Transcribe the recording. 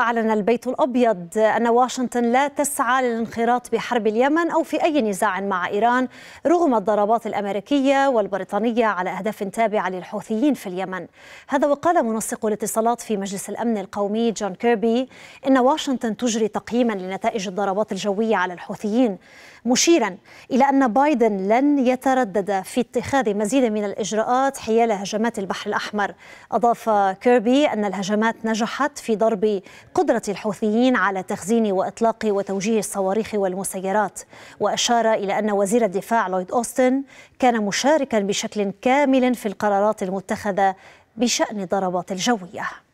أعلن البيت الأبيض أن واشنطن لا تسعى للانخراط بحرب اليمن أو في أي نزاع مع إيران رغم الضربات الأمريكية والبريطانية على أهداف تابعة للحوثيين في اليمن هذا وقال منسق الاتصالات في مجلس الأمن القومي جون كيربي إن واشنطن تجري تقييما لنتائج الضربات الجوية على الحوثيين مشيرا إلى أن بايدن لن يتردد في اتخاذ مزيد من الإجراءات حيال هجمات البحر الأحمر أضاف كيربي أن الهجمات نجحت في ضرب قدرة الحوثيين على تخزين وإطلاق وتوجيه الصواريخ والمسيرات وأشار إلى أن وزير الدفاع لويد أوستن كان مشاركا بشكل كامل في القرارات المتخذة بشأن ضربات الجوية